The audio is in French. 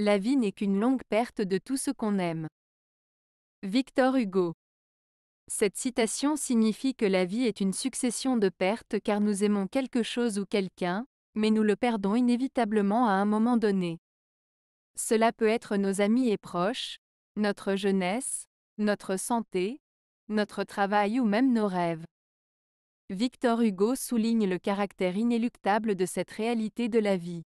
La vie n'est qu'une longue perte de tout ce qu'on aime. Victor Hugo. Cette citation signifie que la vie est une succession de pertes car nous aimons quelque chose ou quelqu'un, mais nous le perdons inévitablement à un moment donné. Cela peut être nos amis et proches, notre jeunesse, notre santé, notre travail ou même nos rêves. Victor Hugo souligne le caractère inéluctable de cette réalité de la vie.